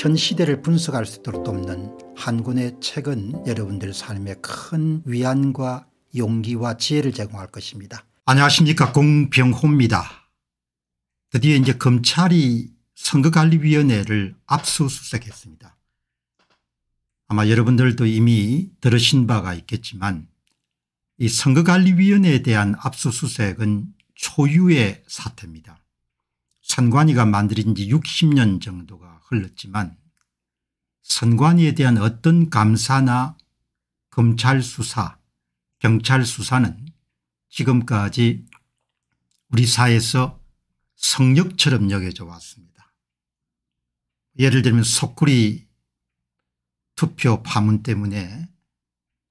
현 시대를 분석할 수 있도록 돕는 한 권의 책은 여러분들 삶에 큰 위안과 용기와 지혜를 제공할 것입니다. 안녕하십니까 공병호입니다. 드디어 이제 검찰이 선거관리위원회를 압수수색했습니다. 아마 여러분들도 이미 들으신 바가 있겠지만 이 선거관리위원회에 대한 압수수색은 초유의 사태입니다. 선관위가 만들인 지 60년 정도가 흘렀지만 선관위에 대한 어떤 감사나 검찰 수사 경찰 수사는 지금까지 우리 사회에서 성역처럼 여겨져 왔습니다. 예를 들면 속구리 투표 파문 때문에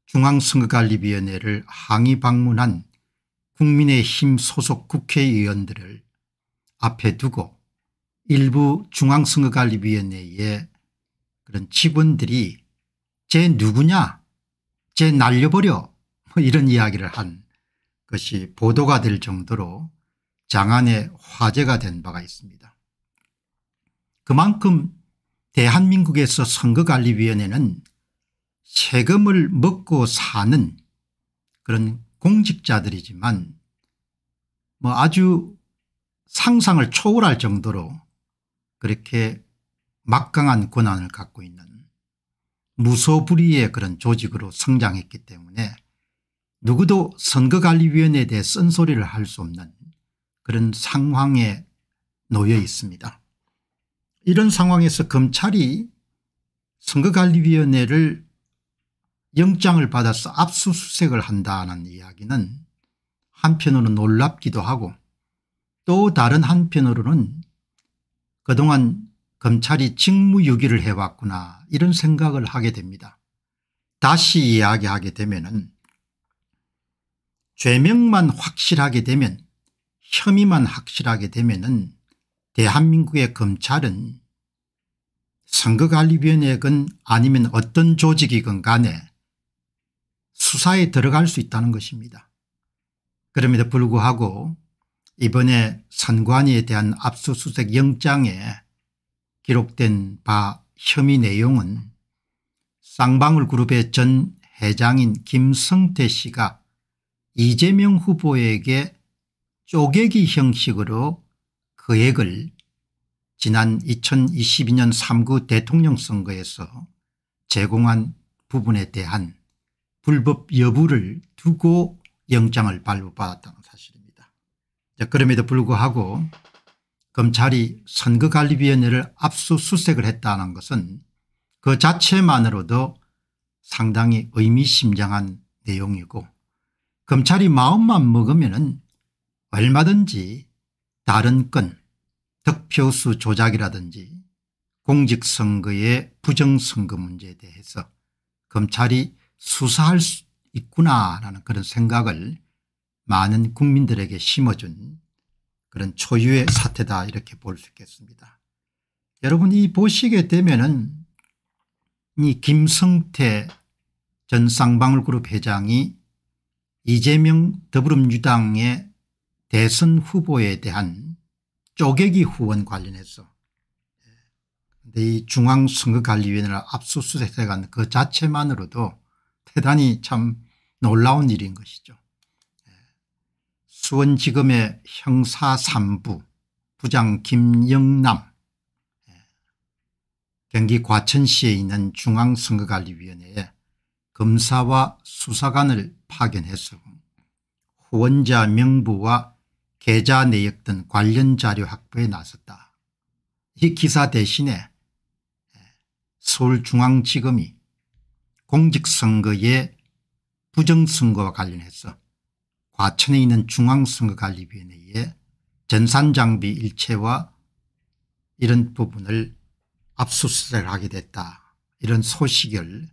중앙선거관리위원회를 항의 방문한 국민의힘 소속 국회의원들을 앞에 두고 일부 중앙선거관리위원회의 그런 직원들이 쟤 누구냐 쟤 날려버려 뭐 이런 이야기를 한 것이 보도가 될 정도로 장안의 화제가 된 바가 있습니다. 그만큼 대한민국에서 선거관리위원회는 세금을 먹고 사는 그런 공직자들이지만 뭐 아주 상상을 초월할 정도로 그렇게 막강한 권한을 갖고 있는 무소불위의 그런 조직으로 성장했기 때문에 누구도 선거관리위원회에 대해 쓴소리를 할 수 없는 그런 상황에 놓여 있습니다. 이런 상황에서 검찰이 선거관리위원회를 영장을 받아서 압수수색을 한다는 이야기는 한편으로 놀랍기도 하고 또 다른 한편으로는 그동안 검찰이 직무유기를 해왔구나 이런 생각을 하게 됩니다. 다시 이야기하게 되면 죄명만 확실하게 되면 혐의만 확실하게 되면 대한민국의 검찰은 선거관리위원회건 아니면 어떤 조직이건 간에 수사에 들어갈 수 있다는 것입니다. 그럼에도 불구하고 이번에 선관위에 대한 압수수색 영장에 기록된 바 혐의 내용은 쌍방울 그룹의 전 회장인 김성태 씨가 이재명 후보에게 쪼개기 형식으로 거액을 그 지난 2022년 3구 대통령 선거에서 제공한 부분에 대한 불법 여부를 두고 영장을 발부받았다는 그럼에도 불구하고 검찰이 선거관리위원회를 압수수색을 했다는 것은 그 자체만으로도 상당히 의미심장한 내용이고 검찰이 마음만 먹으면 얼마든지 다른 건 득표수 조작이라든지 공직선거의 부정선거 문제에 대해서 검찰이 수사할 수 있구나라는 그런 생각을 많은 국민들에게 심어준 그런 초유의 사태다 이렇게 볼 수 있겠습니다. 여러분 이 보시게 되면은 이 김성태 전 쌍방울그룹 회장이 이재명 더불어민주당의 대선 후보에 대한 쪼개기 후원 관련해서 이 중앙선거관리위원회를 압수수색해간 그 자체만으로도 대단히 참 놀라운 일인 것이죠. 수원지검의 형사 3부 부장 김영남 예. 경기 과천시에 있는 중앙선거관리위원회에 검사와 수사관을 파견해서 후원자 명부와 계좌 내역 등 관련 자료 확보에 나섰다. 이 기사 대신에 예, 서울중앙지검이 공직선거의 부정선거와 관련해서 과천에 있는 중앙선거관리위원회에 전산장비 일체와 이런 부분을 압수수색을 하게 됐다. 이런 소식을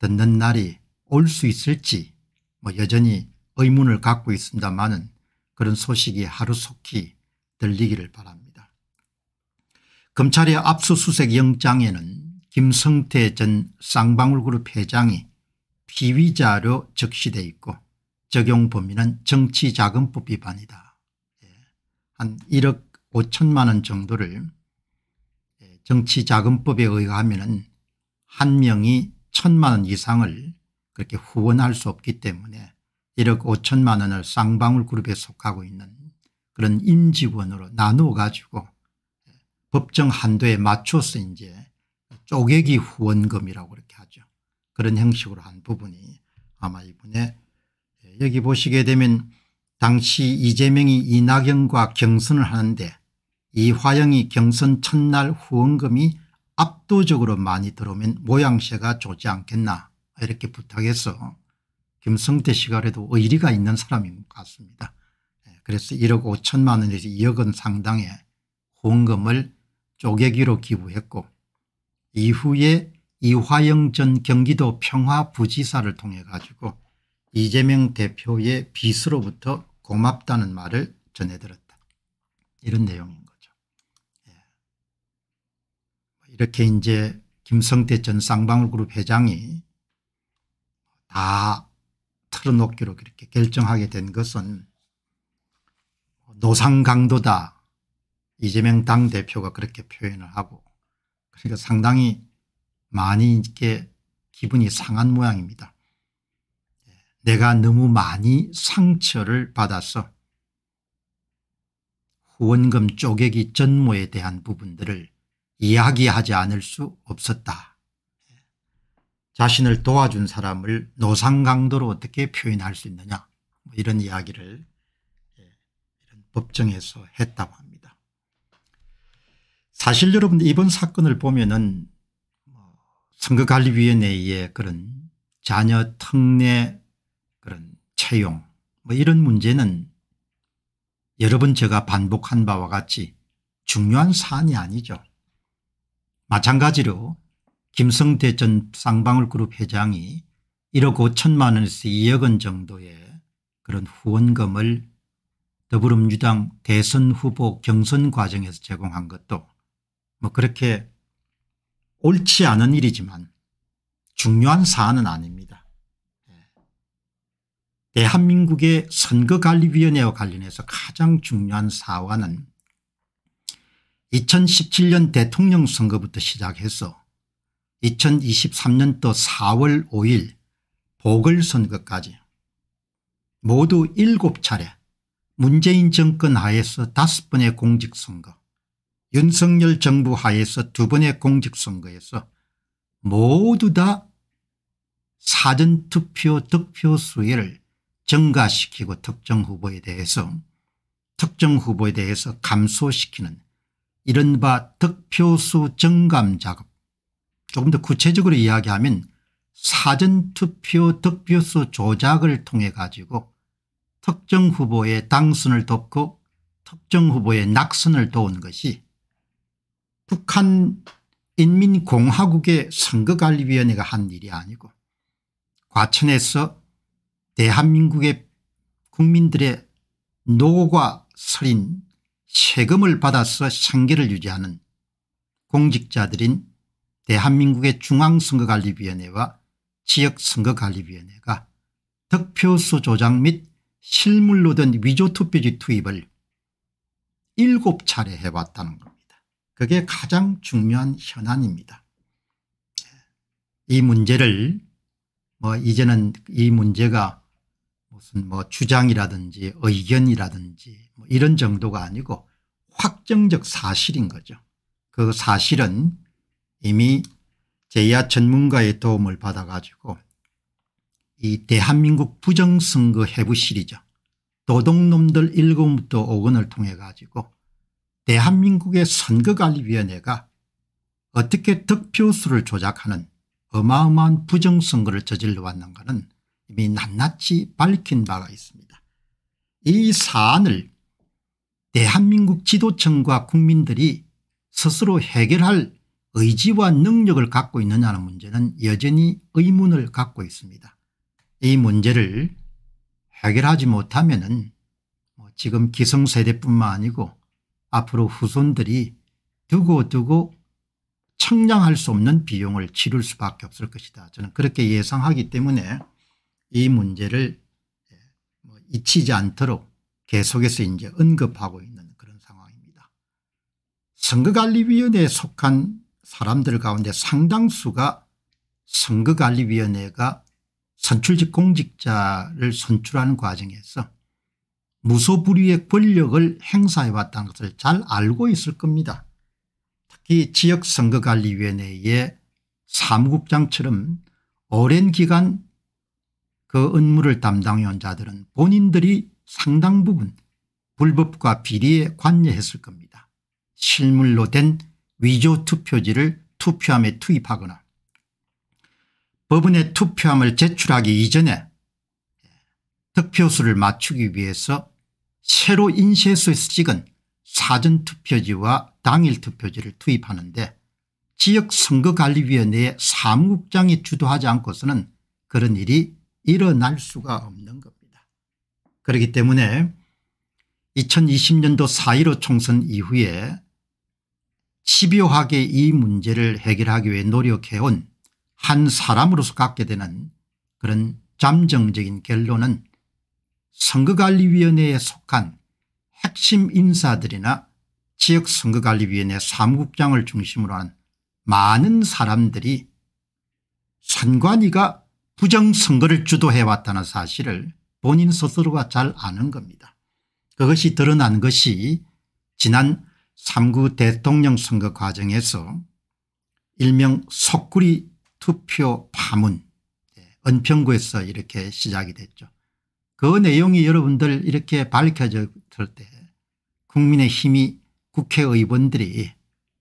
듣는 날이 올 수 있을지 뭐 여전히 의문을 갖고 있습니다만은 그런 소식이 하루속히 들리기를 바랍니다. 검찰의 압수수색 영장에는 김성태 전 쌍방울그룹 회장이 피의자로 적시돼 있고 적용 범위는 정치자금법 위반이다. 예. 한 1억 5천만 원 정도를 예, 정치자금법에 의하면 한 명이 천만 원 이상을 그렇게 후원할 수 없기 때문에 1억 5천만 원을 쌍방울 그룹에 속하고 있는 그런 임직원으로 나누어 가지고 예, 법정 한도에 맞춰서 이제 쪼개기 후원금이라고 그렇게 하죠. 그런 형식으로 한 부분이 아마 이번에 여기 보시게 되면 당시 이재명이 이낙연과 경선을 하는데 이화영이 경선 첫날 후원금이 압도적으로 많이 들어오면 모양새가 좋지 않겠나 이렇게 부탁해서 김성태 씨가 그래도 의리가 있는 사람인 것 같습니다. 예, 그래서 1억 5천만 원에서 2억 원 상당의 후원금을 쪼개기로 기부했고 이후에 이화영 전 경기도 평화부지사를 통해 가지고 이재명 대표의 빚으로부터 고맙다는 말을 전해들었다. 이런 내용인 거죠. 예. 뭐 이렇게 이제 김성태 전 쌍방울그룹 회장이 다 틀어놓기로 그렇게 결정하게 된 것은 노상강도다 이재명 당대표가 그렇게 표현을 하고 그러니까 상당히 많이 이렇게 기분이 상한 모양입니다. 내가 너무 많이 상처를 받아서 후원금 쪼개기 전모에 대한 부분들을 이야기하지 않을 수 없었다. 자신을 도와준 사람을 노상강도로 어떻게 표현할 수 있느냐 뭐 이런 이야기를 예, 법정에서 했다고 합니다. 사실 여러분들 이번 사건을 보면 은 뭐 선거관리위원회의 그런 자녀 특례 그런 채용 뭐 이런 문제는 여러 분 제가 반복한 바와 같이 중요한 사안이 아니죠. 마찬가지로 김성태 전 쌍방울그룹 회장이 1억 5천만 원에서 2억 원 정도의 그런 후원금을 더불어민주당 대선 후보 경선 과정에서 제공한 것도 뭐 그렇게 옳지 않은 일이지만 중요한 사안은 아닙니다. 대한민국의 선거관리위원회와 관련해서 가장 중요한 사안은 2017년 대통령 선거부터 시작해서 2023년도 4월 5일 보궐선거까지 모두 7차례 문재인 정권 하에서 5번의 공직선거 윤석열 정부 하에서 2번의 공직선거에서 모두 다 사전투표 득표수를 증가시키고 특정 후보에 대해서 특정 후보에 대해서 감소시키는 이른바 득표수 증감 작업 조금 더 구체적으로 이야기하면 사전투표 득표수 조작을 통해 가지고 특정 후보의 당선을 돕고 특정 후보의 낙선을 도운 것이 북한 인민공화국의 선거관리위원회가 한 일이 아니고 과천에서 대한민국의 국민들의 노고가 서린 세금을 받아서 생계를 유지하는 공직자들인 대한민국의 중앙선거관리위원회와 지역선거관리위원회가 득표수 조작 및 실물로 된 위조투표지 투입을 7차례 해왔다는 겁니다. 그게 가장 중요한 현안입니다. 이 문제를 뭐 이제는 이 문제가 무슨 뭐 주장이라든지 의견이라든지 뭐 이런 정도가 아니고 확정적 사실인 거죠. 그 사실은 이미 제야 전문가의 도움을 받아 가지고 이 대한민국 부정선거 해부 시리죠. 도둑놈들 1권부터 5권을 통해 가지고 대한민국의 선거관리위원회가 어떻게 득표수를 조작하는 어마어마한 부정선거를 저질러 왔는가는 이미 낱낱이 밝힌 바가 있습니다. 이 사안을 대한민국 지도층과 국민들이 스스로 해결할 의지와 능력을 갖고 있느냐는 문제는 여전히 의문을 갖고 있습니다. 이 문제를 해결하지 못하면 은 뭐 지금 기성세대뿐만 아니고 앞으로 후손들이 두고 두고 청량할 수 없는 비용을 치를 수밖에 없을 것이다. 저는 그렇게 예상하기 때문에 이 문제를 예, 뭐 잊히지 않도록 계속해서 이제 언급하고 있는 그런 상황입니다. 선거관리위원회에 속한 사람들 가운데 상당수가 선거관리위원회가 선출직 공직자를 선출하는 과정에서 무소불위의 권력을 행사해 왔다는 것을 잘 알고 있을 겁니다. 특히 지역선거관리위원회의 사무국장처럼 오랜 기간 그 업무를 담당해온 자들은 본인들이 상당 부분 불법과 비리에 관여했을 겁니다. 실물로 된 위조 투표지를 투표함에 투입하거나 법원에 투표함을 제출하기 이전에 득표수를 맞추기 위해서 새로 인쇄소에서 찍은 사전투표지와 당일투표지를 투입하는데 지역선거관리위원회의 사무국장이 주도하지 않고서는 그런 일이 일어날 수가 없는 겁니다. 그렇기 때문에 2020년도 4.15 총선 이후에 집요하게 이 문제를 해결하기 위해 노력해온 한 사람으로서 갖게 되는 그런 잠정적인 결론은 선거관리위원회에 속한 핵심 인사들이나 지역선거관리위원회 사무국장을 중심으로 한 많은 사람들이 선관위가 부정선거를 주도해왔다는 사실을 본인 스스로가 잘 아는 겁니다. 그것이 드러난 것이 지난 3구 대통령 선거 과정에서 일명 속구리 투표 파문 예, 은평구에서 이렇게 시작이 됐죠. 그 내용이 여러분들 이렇게 밝혀졌을 때 국민의 힘이 국회의원들이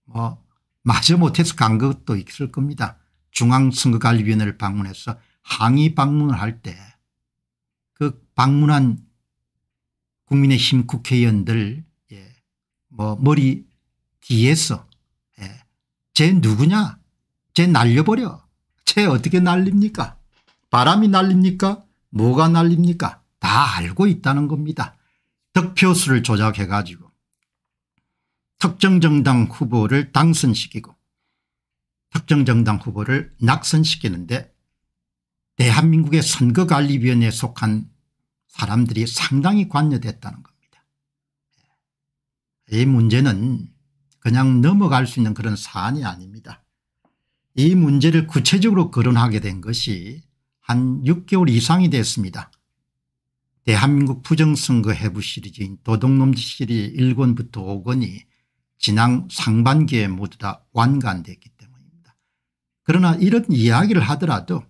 뭐 마저 못해서 간 것도 있을 겁니다. 중앙선거관리위원회를 방문해서 항의 방문을 할 때 그 방문한 국민의힘 국회의원들 예, 뭐 머리 뒤에서 예, 쟤 누구냐 쟤 날려버려 쟤 어떻게 날립니까 바람이 날립니까 뭐가 날립니까 다 알고 있다는 겁니다. 득표수를 조작해 가지고 특정 정당 후보를 당선시키고 특정 정당 후보를 낙선시키는데 대한민국의 선거관리위원회에 속한 사람들이 상당히 관여됐다는 겁니다. 이 문제는 그냥 넘어갈 수 있는 그런 사안이 아닙니다. 이 문제를 구체적으로 거론하게 된 것이 한 6개월 이상이 됐습니다. 대한민국 부정선거 해부 시리즈인 도둑놈 시리즈 1권부터 5권이 지난 상반기에 모두 다 완간됐기 때문입니다. 그러나 이런 이야기를 하더라도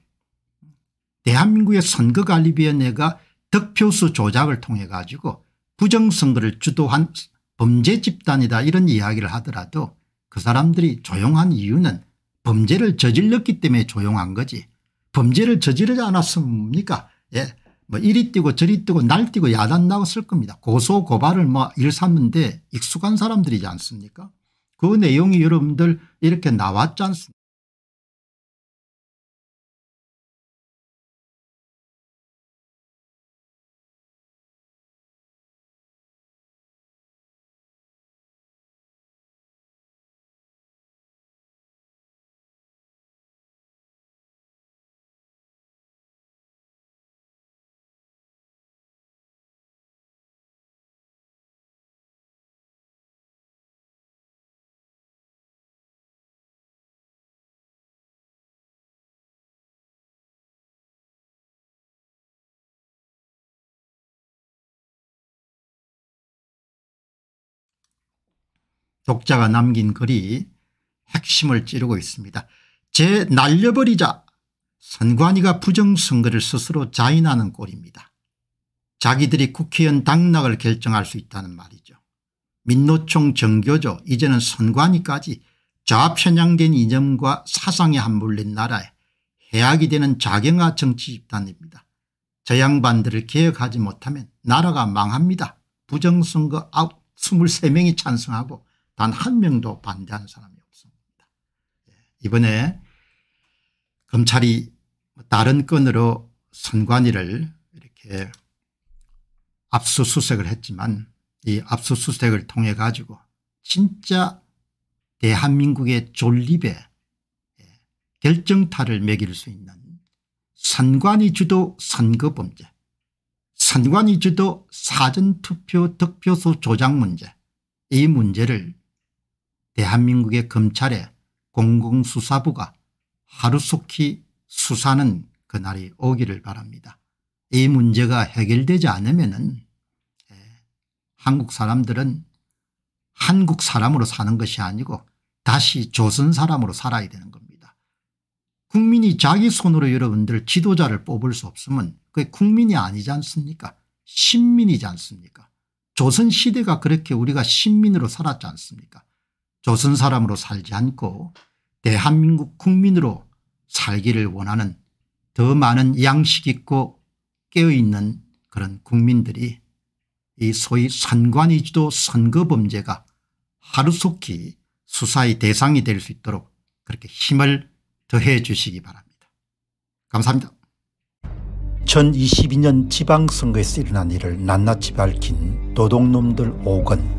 대한민국의 선거관리위원회가 득표수 조작을 통해 가지고 부정선거를 주도한 범죄 집단이다 이런 이야기를 하더라도 그 사람들이 조용한 이유는 범죄를 저질렀기 때문에 조용한 거지 범죄를 저지르지 않았습니까 예. 뭐 이리 뛰고 저리 뛰고 날뛰고 야단 나왔을 겁니다. 고소 고발을 뭐 일삼는데 익숙한 사람들이지 않습니까 그 내용이 여러분들 이렇게 나왔지 않습니까 독자가 남긴 글이 핵심을 찌르고 있습니다. 제 날려버리자 선관위가 부정선거를 스스로 자인하는 꼴입니다. 자기들이 국회의원 당락을 결정할 수 있다는 말이죠. 민노총 정교조 이제는 선관위까지 좌편향된 이념과 사상에 함몰린 나라에 해악이 되는 자경화 정치 집단입니다. 저 양반들을 개혁하지 못하면 나라가 망합니다. 부정선거 아웃 23명이 찬성하고 단한 명도 반대하는 사람이 없습니다. 예, 이번에 검찰이 다른 건으로 선관위를 이렇게 압수수색을 했지만 이 압수수색을 통해 가지고 진짜 대한민국의 존립에 예, 결정타를 매길 수 있는 선관위 주도 선거범죄 선관위 주도 사전투표 득표소 조작 문제 이 문제를 대한민국의 검찰의 공공수사부가 하루속히 수사는 그날이 오기를 바랍니다. 이 문제가 해결되지 않으면 예, 한국 사람들은 한국 사람으로 사는 것이 아니고 다시 조선 사람으로 살아야 되는 겁니다. 국민이 자기 손으로 여러분들 지도자를 뽑을 수 없으면 그게 국민이 아니지 않습니까 신민이지 않습니까 조선시대가 그렇게 우리가 신민으로 살았지 않습니까 조선 사람으로 살지 않고 대한민국 국민으로 살기를 원하는 더 많은 양식 있고 깨어있는 그런 국민들이 이 소위 선관위지도 선거범죄가 하루속히 수사의 대상이 될 수 있도록 그렇게 힘을 더해 주시기 바랍니다. 감사합니다. 2022년 지방선거에서 일어난 일을 낱낱이 밝힌 노동놈들 5건